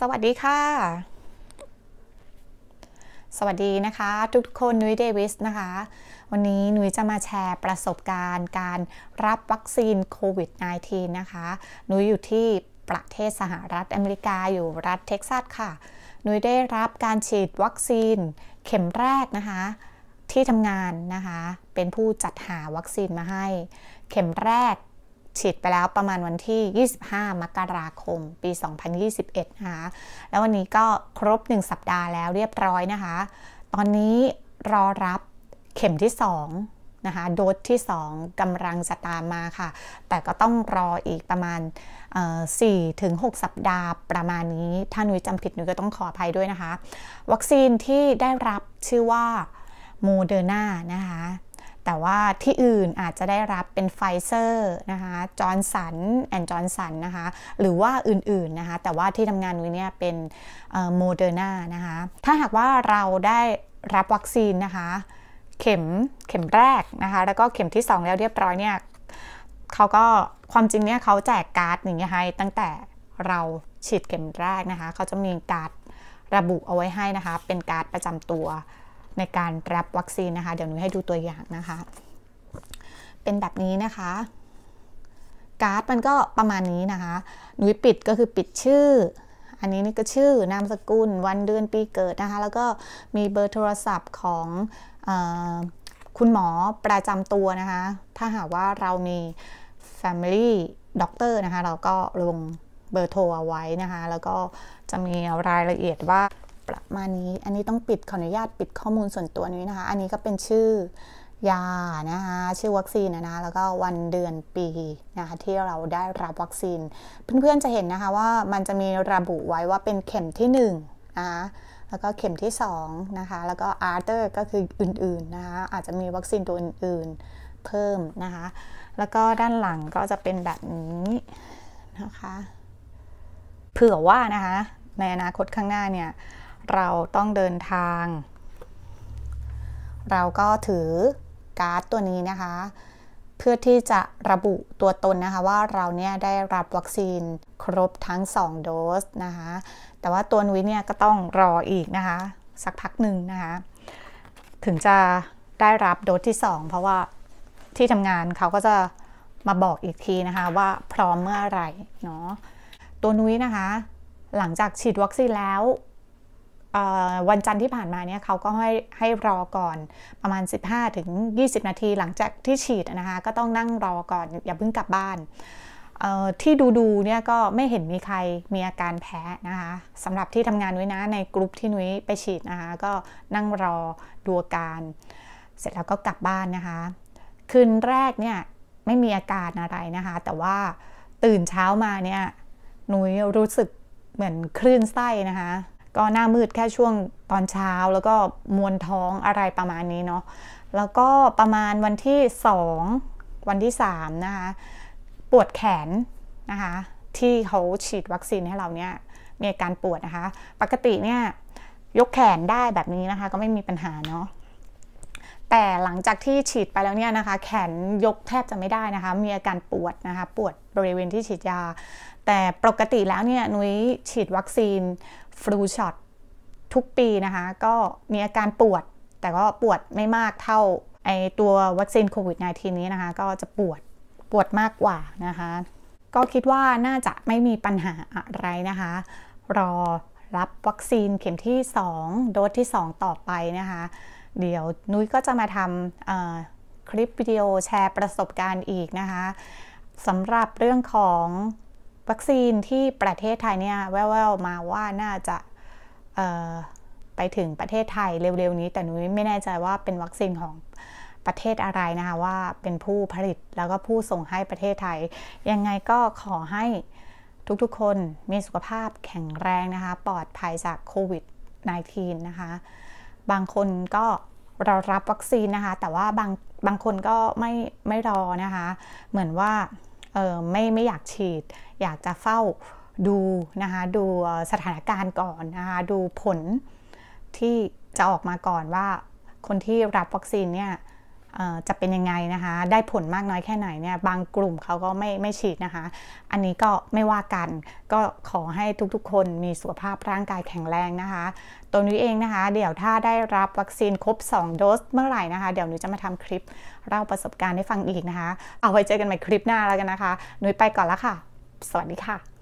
สวัสดีค่ะ สวัสดีนะคะ ทุกคน นุ้ยเดวิส นะคะ วันนี้ นุ้ยจะมาแชร์ประสบการณ์การรับวัคซีนโควิด -19 นะคะ นุ้ยอยู่ที่ประเทศสหรัฐอเมริกาอยู่รัฐเท็กซัส ค่ะ นุ้ยได้รับการฉีดวัคซีนเข็มแรกนะคะ ที่ทำงานนะคะ เป็นผู้จัดหาวัคซีนมาให้ เข็มแรกฉีดไปแล้วประมาณวันที่ 25 มกราคม ปี 2021 นะคะ แล้ววันนี้ก็ครบ 1 สัปดาห์แล้วเรียบร้อยนะคะ ตอนนี้รอรับเข็มที่ 2 นะคะ โดสที่ 2 กำกำลังจะตามมาค่ะ แต่ก็ต้องรออีกประมาณ4ถึง6สัปดาห์ประมาณนี้ ถ้าหนุยจำผิดหนุยก็ต้องขออภัยด้วยนะคะ วัคซีนที่ได้รับชื่อว่าโมเดอร์นานะคะแต่ว่าที่อื่นอาจจะได้รับเป็นไฟเซอร์นะคะ จอร์นสันแอนจอร์นสันนะคะ หรือว่าอื่นๆนะคะ แต่ว่าที่ทำงานวิเนี่ยเป็นโมเดอร์นานะคะ ถ้าหากว่าเราได้รับวัคซีนนะคะ เข็มเข็มแรกนะคะ แล้วก็เข็มที่ 2 แล้วเรียบร้อยเนี่ยเขาก็ความจริงเนี่ยเขาแจกการ์ดอย่างเงี้ยให้ตั้งแต่เราฉีดเข็มแรกนะคะ เขาจะมีการ์ดระบุเอาไว้ให้นะคะเป็นการ์ดประจำตัวในการรับวัคซีนนะคะเดี๋ยวหนูให้ดูตัวอย่างนะคะเป็นแบบนี้นะคะการ์ดมันก็ประมาณนี้นะคะหนูปิดก็คือปิดชื่ออันนี้นี่ก็ชื่อนามสกุลวันเดือนปีเกิดนะคะแล้วก็มีเบอร์โทรศัพท์ของคุณหมอประจำตัวนะคะถ้าหากว่าเรามี Family Doctor นะคะเราก็ลงเบอร์โทรเอาไว้นะคะแล้วก็จะมีรายละเอียดว่าประมาณนี้ อันนี้ต้องปิดขออนุญาตปิดข้อมูลส่วนตัวนี้นะคะ อันนี้ก็เป็นชื่อยานะคะ ชื่อวัคซีนนะ แล้วก็วันเดือนปีนะคะที่เราได้รับวัคซีน เพื่อนๆจะเห็นนะคะว่ามันจะมีระบุไว้ว่าเป็นเข็มที่1นะคะ แล้วก็เข็มที่2นะคะ แล้วก็อาร์เตอร์ก็คืออื่นๆนะคะ อาจจะมีวัคซีนตัวอื่นๆเพิ่มนะคะ แล้วก็ด้านหลังก็จะเป็นแบบนี้นะคะ เผื่อว่านะคะในอนาคตข้างหน้าเนี่ยเราต้องเดินทาง เราก็ถือการ์ดตัวนี้นะคะ เพื่อที่จะระบุตัวตนนะคะ ว่าเราเนี่ยได้รับวัคซีนครบทั้ง 2 โดสนะคะ แต่ว่าตัวนุ้ยเนี่ยก็ต้องรออีกนะคะ สักพักหนึ่งนะคะ ถึงจะได้รับโดสที่ 2 เพราะว่าที่ทำงานเขาก็จะมาบอกอีกทีนะคะว่าพร้อมเมื่ออไหร่เนาะ ตัวนุ้ยนะคะ หลังจากฉีดวัคซีนแล้ววันจันทร์ที่ผ่านมาเนี่ยเขาก็ให้ให้รอก่อนประมาณ 15ถึง20 นาทีหลังจากที่ฉีดนะคะ ก็ต้องนั่งรอก่อนอย่าเพิ่งกลับบ้านที่ดูดูเนี่ยก็ไม่เห็นมีใครมีอาการแพ้นะคะสำหรับที่ทำงานนุ้ยนะในกลุ่มที่นุ้ยไปฉีดนะคะ ก็นั่งรอดูอาการ เสร็จแล้วก็กลับบ้านนะคะคืนแรกเนี่ยไม่มีอาการอะไรนะคะ แต่ว่าตื่นเช้ามาเนี่ยนุ้ยรู้สึกเหมือนคลื่นไส้นะคะก็หน้ามืดแค่ช่วงตอนเช้าแล้วก็มวนท้องอะไรประมาณนี้เนาะแล้วก็ประมาณวันที่ 2 วันที่ 3 นะคะปวดแขน นะคะ ที่เขาฉีดวัคซีนให้เราเนี่ยมีอาการปวดนะคะ ปกติเนี่ย ยกแขนได้แบบนี้นะคะก็ไม่มีปัญหาเนาะแต่หลังจากที่ฉีดไปแล้วเนี่ยนะคะแขนยกแทบจะไม่ได้นะคะมีอาการปวดนะคะปวดบริเวณที่ฉีดยา แต่ปกติแล้วเนี่ยนุ้ยฉีดวัคซีนฟลูช็อตทุกปีนะคะก็มีอาการปวดแต่ก็ปวดไม่มากเท่าไอตัววัคซีนโควิด -19 นี้นะคะก็จะปวดปวดมากกว่านะคะก็คิดว่าน่าจะไม่มีปัญหาอะไรนะคะรอรับวัคซีนเข็มที่ 2 โดสที่ 2 ต่อไปนะคะเดี๋ยวนุ้ยก็จะมาทำคลิปวิดีโอแชร์ประสบการณ์อีกนะคะสำหรับเรื่องของวัคซีนที่ประเทศไทยเนี่ยแววๆมาว่าน่าจะไปถึงประเทศไทยเร็วๆนี้แต่นุ้ยไม่แน่ใจว่าเป็นวัคซีนของประเทศอะไรนะคะว่าเป็นผู้ผลิตแล้วก็ผู้ส่งให้ประเทศไทย ยังไงก็ขอให้ทุกๆ คนมีสุขภาพแข็งแรงนะคะปลอดภัยจากโควิด -19 นะคะบางคนก็เรารับวัคซีนนะคะ แต่ว่าบางบางคนก็ไม่ไม่รอนะคะ เหมือนว่าเออไม่ไม่อยากฉีด อยากจะเฝ้าดูนะคะ ดูสถานการณ์ก่อนนะคะ ดูผลที่จะออกมาก่อนว่าคนที่รับวัคซีนเนี่ยจะเป็นยังไงนะคะ ได้ผลมากน้อยแค่ไหนเนี่ย บางกลุ่มเขาก็ไม่ไม่ฉีดนะคะ อันนี้ก็ไม่ว่ากัน ก็ขอให้ทุกๆคนมีสุขภาพร่างกายแข็งแรงนะคะ ตัวนี้เองนะคะ เดี๋ยวถ้าได้รับวัคซีนครบ2 โดสเมื่อไหร่นะคะ เดี๋ยวนุ้ยจะมาทำคลิปเล่าประสบการณ์ให้ฟังอีกนะคะ เอาไว้เจอกันใหม่คลิปหน้าแล้วกันนะคะนุ้ยไปก่อนละค่ะ สวัสดีค่ะ